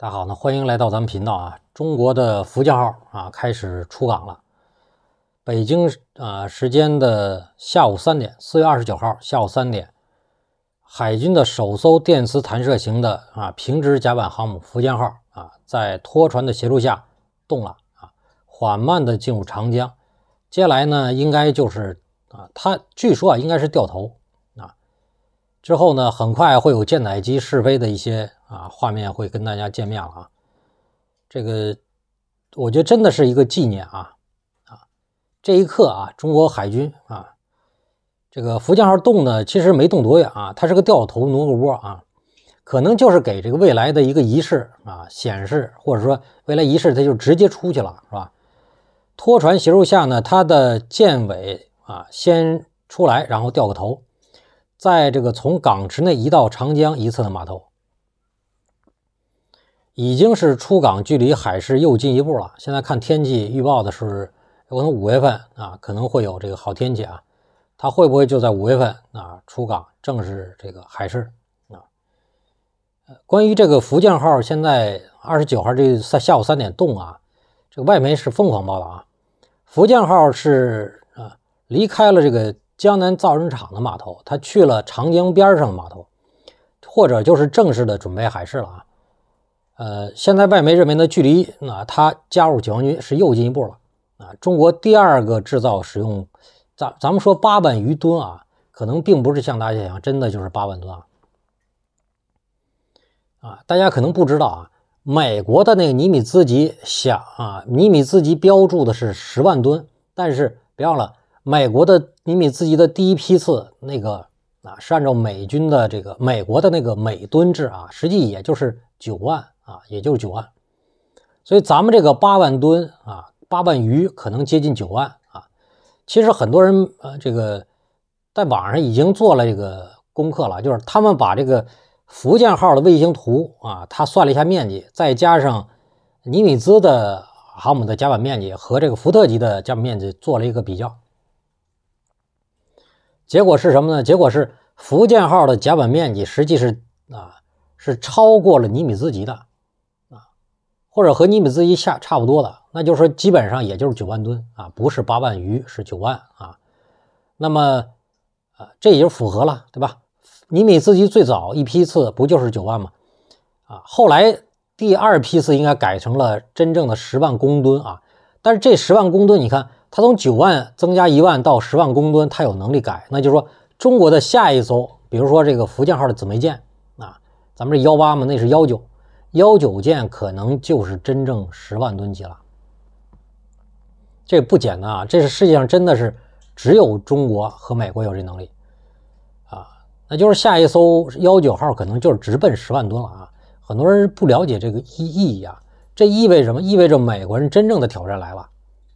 大家好，呢，欢迎来到咱们频道啊！中国的福建号啊开始出港了，北京啊时间的下午三点，四月二十九号下午三点，海军的首艘电磁弹射型的啊平直甲板航母福建号啊在拖船的协助下动了啊，缓慢的进入长江，接下来呢应该就是啊它据说啊应该是掉头。之后呢，很快会有舰载机试飞的一些啊画面会跟大家见面了啊。这个我觉得真的是一个纪念啊啊！这一刻啊，中国海军啊，这个福建号动呢，其实没动多远啊，它是个掉头挪个窝啊，可能就是给这个未来的一个仪式啊显示，或者说未来仪式它就直接出去了，是吧？拖船协助下呢，它的舰尾啊先出来，然后掉个头。在这个从港池内移到长江一侧的码头，已经是出港距离海市又进一步了。现在看天气预报的是，可能五月份啊可能会有这个好天气啊，它会不会就在五月份啊出港，正是这个海事啊？关于这个福建号，现在二十九号这三下午三点动啊，这个外媒是疯狂报道啊，福建号是啊离开了这个。江南造船厂的码头，他去了长江边上的码头，或者就是正式的准备海试了啊。呃，现在外媒认为呢，距离，那他加入解放军是又进一步了啊。中国第二个制造使用，咱咱们说八万余吨啊，可能并不是像大家想，象，真的就是八万吨啊。啊，大家可能不知道啊，美国的那个尼米兹级，想啊，尼米兹级标注的是十万吨，但是别忘了美国的。尼米兹级的第一批次那个啊，是按照美军的这个美国的那个美吨制啊，实际也就是九万啊，也就是九万。所以咱们这个八万吨啊，八万余可能接近九万啊。其实很多人呃，这个在网上已经做了这个功课了，就是他们把这个福建号的卫星图啊，他算了一下面积，再加上尼米兹的航母的甲板面积和这个福特级的甲板面积做了一个比较。结果是什么呢？结果是福建号的甲板面积实际是啊，是超过了尼米兹级的，啊，或者和尼米兹级下差不多的，那就是说，基本上也就是九万吨啊，不是八万余，是九万啊。那么啊，这也就符合了，对吧？尼米兹级最早一批次不就是九万吗？啊，后来第二批次应该改成了真正的十万公吨啊。但是这十万公吨，你看。它从九万增加一万到十万公吨，它有能力改，那就是说中国的下一艘，比如说这个福建号的姊妹舰啊，咱们这幺八嘛，那是幺九，幺九舰可能就是真正十万吨级了，这不简单啊！这是世界上真的是只有中国和美国有这能力啊，那就是下一艘幺九号可能就是直奔十万吨了啊！很多人不了解这个意意义啊，这意味着什么？意味着美国人真正的挑战来了。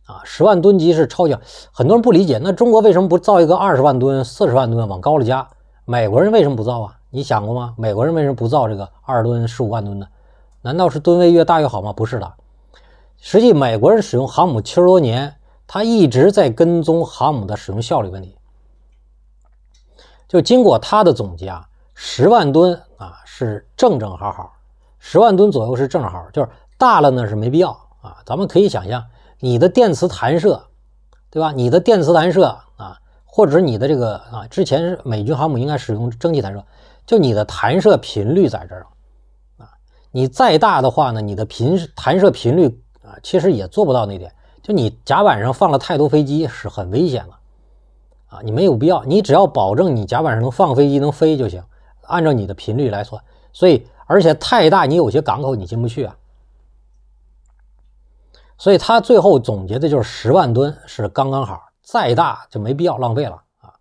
啊，十万吨级是超级，很多人不理解，那中国为什么不造一个二十万吨、四十万吨往高了加？美国人为什么不造啊？你想过吗？美国人为什么不造这个二十吨、十五万吨的？难道是吨位越大越好吗？不是的，实际美国人使用航母七十多年，他一直在跟踪航母的使用效率问题。就经过他的总结啊，十万吨啊是正正好好，十万吨左右是正好，就是大了呢是没必要啊。咱们可以想象。你的电磁弹射，对吧？你的电磁弹射啊，或者你的这个啊，之前是美军航母应该使用蒸汽弹射，就你的弹射频率在这儿啊。你再大的话呢，你的频弹射频率啊，其实也做不到那点。就你甲板上放了太多飞机是很危险的啊，你没有必要。你只要保证你甲板上能放飞机能飞就行，按照你的频率来算。所以，而且太大，你有些港口你进不去啊。所以他最后总结的就是十万吨是刚刚好，再大就没必要浪费了啊。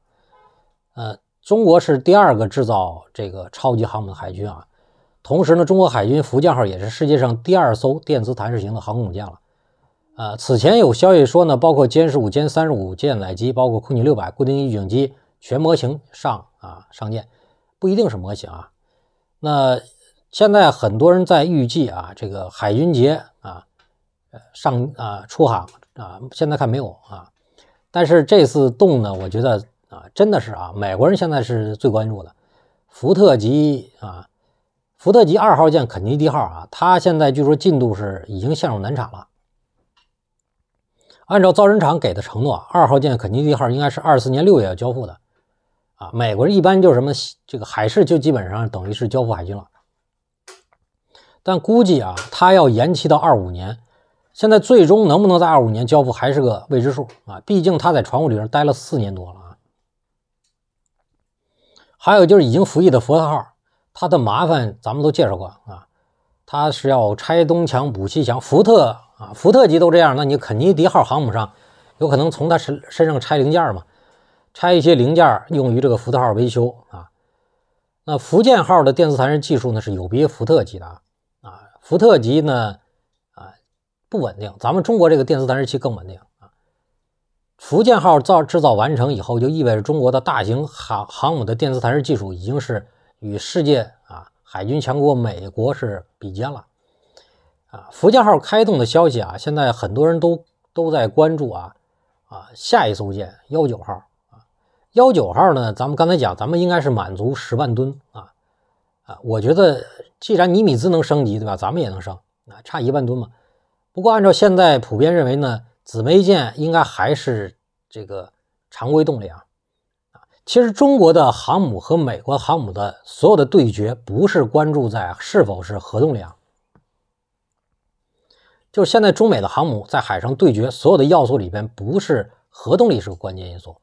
呃，中国是第二个制造这个超级航母的海军啊。同时呢，中国海军福建号也是世界上第二艘电磁弹射型的航空母舰了。呃，此前有消息说呢，包括歼十五、歼三十五舰载机，包括空警六百固定预警机全模型上啊上舰，不一定是模型啊。那现在很多人在预计啊，这个海军节。上啊，出航啊，现在看没有啊，但是这次动呢，我觉得啊，真的是啊，美国人现在是最关注的，福特级啊，福特级二号舰肯尼迪号啊，它现在据说进度是已经陷入难产了。按照造船厂给的承诺，二号舰肯尼迪号应该是二四年六月要交付的啊，美国人一般就是什么这个海事就基本上等于是交付海军了，但估计啊，它要延期到二五年。现在最终能不能在二五年交付还是个未知数啊！毕竟它在船坞里边待了四年多了啊。还有就是已经服役的福特号，它的麻烦咱们都介绍过啊。它是要拆东墙补西墙，福特啊，福特级都这样。那你肯尼迪号航母上，有可能从它身身上拆零件嘛？拆一些零件用于这个福特号维修啊。那福建号的电磁弹射技术呢是有别福特级的啊。福特级呢？不稳定，咱们中国这个电磁弹射器更稳定啊！福建号造制造完成以后，就意味着中国的大型航航母的电磁弹射技术已经是与世界啊海军强国美国是比肩了啊！福建号开动的消息啊，现在很多人都都在关注啊啊！下一艘舰幺九号啊，幺九号呢？咱们刚才讲，咱们应该是满足十万吨啊啊！我觉得既然尼米兹能升级，对吧？咱们也能升啊，差一万吨嘛。不过，按照现在普遍认为呢，紫微舰应该还是这个常规动力啊。其实中国的航母和美国航母的所有的对决，不是关注在是否是核动力啊。就是现在中美的航母在海上对决，所有的要素里边，不是核动力是个关键因素，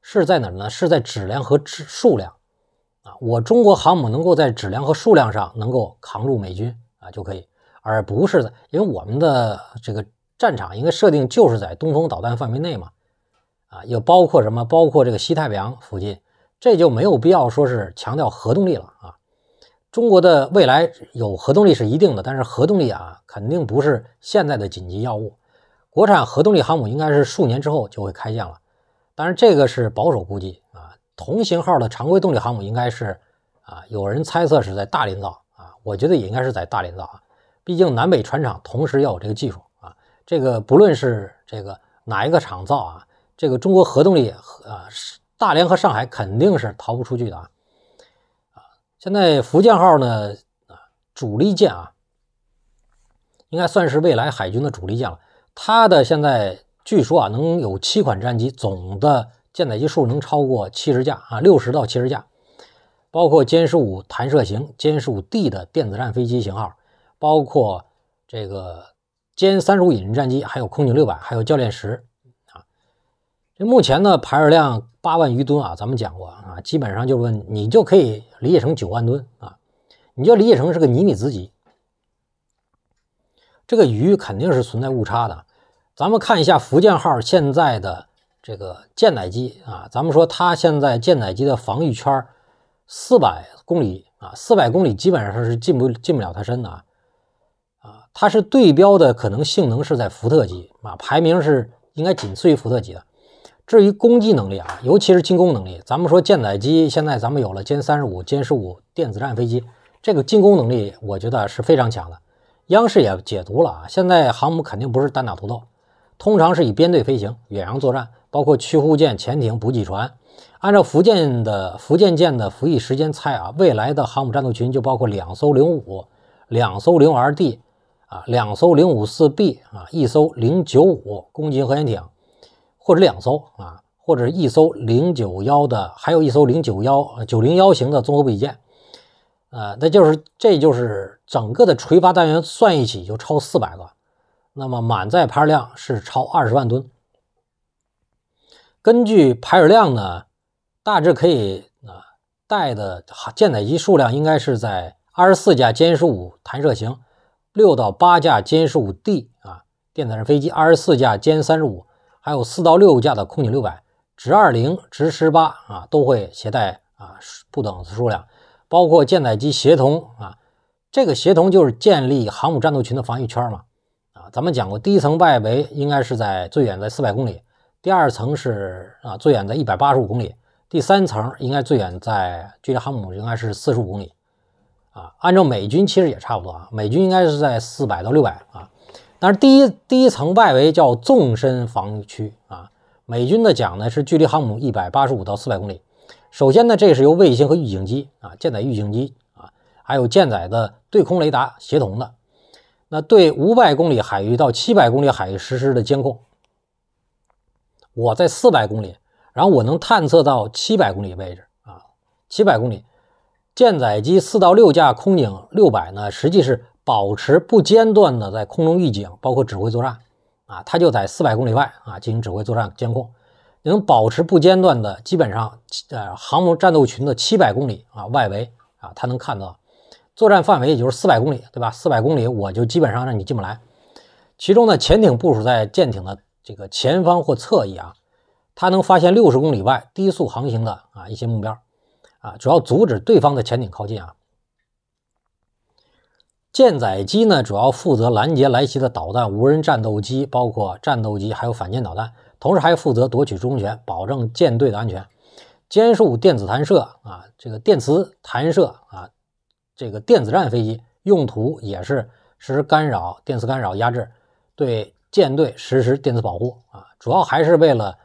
是在哪呢？是在质量和质数量啊。我中国航母能够在质量和数量上能够扛住美军啊，就可以。而不是的，因为我们的这个战场应该设定就是在东风导弹范围内嘛，啊，又包括什么？包括这个西太平洋附近，这就没有必要说是强调核动力了啊。中国的未来有核动力是一定的，但是核动力啊，肯定不是现在的紧急要务。国产核动力航母应该是数年之后就会开建了，当然这个是保守估计啊。同型号的常规动力航母应该是啊，有人猜测是在大连造啊，我觉得也应该是在大连造啊。毕竟南北船厂同时要有这个技术啊，这个不论是这个哪一个厂造啊，这个中国核动力啊，大连和上海肯定是逃不出去的啊啊！现在福建号呢啊，主力舰啊，应该算是未来海军的主力舰了。它的现在据说啊，能有七款战机，总的舰载机数能超过七十架啊，六十到七十架，包括歼十五弹射型、歼十五 D 的电子战飞机型号。包括这个歼三十五隐身战机，还有空军六百，还有教练十啊。这目前呢，排水量八万余吨啊，咱们讲过啊，基本上就问你就可以理解成九万吨啊，你就理解成是个尼米兹级。这个鱼肯定是存在误差的。咱们看一下福建号现在的这个舰载机啊，咱们说它现在舰载机的防御圈四百公里啊，四百公里基本上是进不进不了它身的啊。它是对标的可能性能是在福特级啊，排名是应该仅次于福特级的。至于攻击能力啊，尤其是进攻能力，咱们说舰载机现在咱们有了歼三十五、歼十五电子战飞机，这个进攻能力我觉得是非常强的。央视也解读了啊，现在航母肯定不是单打独斗，通常是以编队飞行、远洋作战，包括驱护舰、潜艇、补给船。按照福建的福建舰的服役时间猜啊，未来的航母战斗群就包括两艘零五、两艘零五 R D。啊，两艘零五四 B 啊，一艘零九五攻击核潜艇，或者两艘啊，或者一艘零九幺的，还有一艘零九幺九零幺型的综合补给舰，呃，那就是这就是整个的垂发单元算一起就超四百个，那么满载排水量是超二十万吨。根据排水量呢，大致可以啊带的舰载机数量应该是在二十四架歼十五弹射型。六到八架歼十五 D 啊，电子战飞机；二十四架歼三十五，还有四到六架的空警六百、直二零、直十八啊，都会携带啊不等数量，包括舰载机协同啊。这个协同就是建立航母战斗群的防御圈嘛。啊，咱们讲过，第一层外围应该是在最远在四百公里，第二层是啊最远在一百八十五公里，第三层应该最远在距离航母应该是四十五公里。啊，按照美军其实也差不多，啊，美军应该是在四百到六百啊，但是第一第一层外围叫纵深防区啊，美军的讲呢是距离航母一百八十五到四百公里。首先呢，这是由卫星和预警机啊，舰载预警机啊，还有舰载的对空雷达协同的，那对五百公里海域到七百公里海域实施的监控。我在四百公里，然后我能探测到七百公里位置啊，七百公里。舰载机四到六架，空警六百呢，实际是保持不间断的在空中预警，包括指挥作战啊，它就在四百公里外啊进行指挥作战监控，能保持不间断的，基本上呃航母战斗群的七百公里啊外围啊，它能看到作战范围也就是四百公里，对吧？四百公里我就基本上让你进不来。其中呢，潜艇部署在舰艇的这个前方或侧翼啊，它能发现六十公里外低速航行的啊一些目标。啊，主要阻止对方的潜艇靠近啊。舰载机呢，主要负责拦截来袭的导弹、无人战斗机、包括战斗机，还有反舰导弹，同时还负责夺取主动权，保证舰队的安全。歼十五电子弹射啊，这个电磁弹射啊，这个电子战飞机用途也是实施干扰、电磁干扰、压制，对舰队实施电磁保护啊，主要还是为了。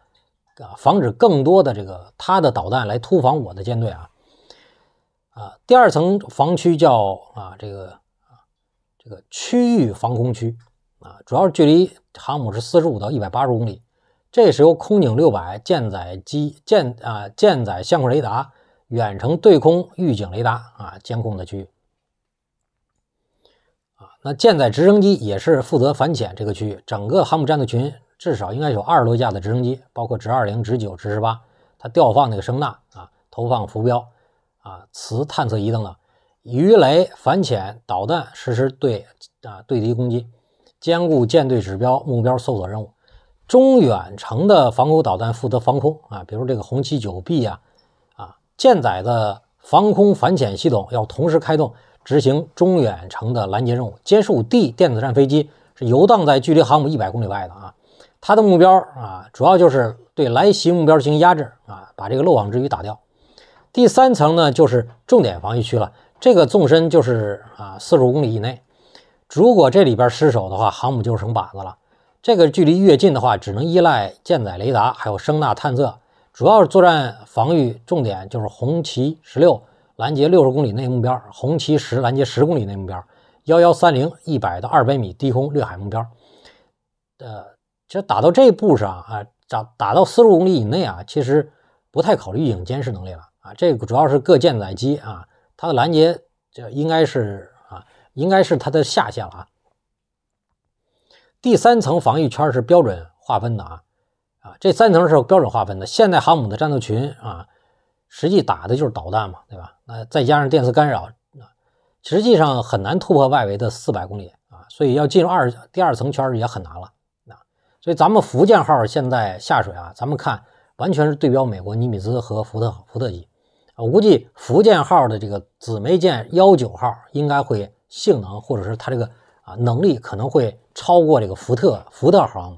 啊，防止更多的这个它的导弹来突防我的舰队啊！啊，第二层防区叫啊这个啊这个区域防空区啊，主要是距离航母是四十五到一百八十公里，这是由空警六百舰载机舰啊舰载相控雷达、远程对空预警雷达啊监控的区域。啊，那舰载直升机也是负责反潜这个区域，整个航母战斗群。至少应该有二十多架的直升机，包括直二零、直九、直十八，它吊放那个声呐啊，投放浮标啊，磁探测仪等等，鱼雷、反潜导弹实施对啊对敌攻击，兼顾舰队指标目标搜索任务。中远程的防空导弹负责防空啊，比如这个红旗九 B 啊啊，舰载的防空反潜系统要同时开动，执行中远程的拦截任务。歼十五 D 电子战飞机是游荡在距离航母一百公里外的啊。它的目标啊，主要就是对来袭目标进行压制啊，把这个漏网之鱼打掉。第三层呢，就是重点防御区了，这个纵深就是啊四十五公里以内。如果这里边失守的话，航母就是成靶子了。这个距离越近的话，只能依赖舰载雷达还有声呐探测。主要是作战防御重点就是红旗十六拦截六十公里内目标，红旗十拦截十公里内目标，幺幺三零一百到二百米低空掠海目标的。其实打到这一步上啊，打打到四十公里以内啊，其实不太考虑影监视能力了啊。这个主要是各舰载机啊，它的拦截这应该是啊，应该是它的下限了啊。第三层防御圈是标准划分的啊，啊，这三层是标准划分的。现代航母的战斗群啊，实际打的就是导弹嘛，对吧？那再加上电磁干扰，实际上很难突破外围的四百公里啊，所以要进入二第二层圈也很难了。所以咱们福建号现在下水啊，咱们看完全是对标美国尼米兹和福特福特级，我估计福建号的这个姊妹舰幺九号应该会性能或者是它这个啊能力可能会超过这个福特福特号。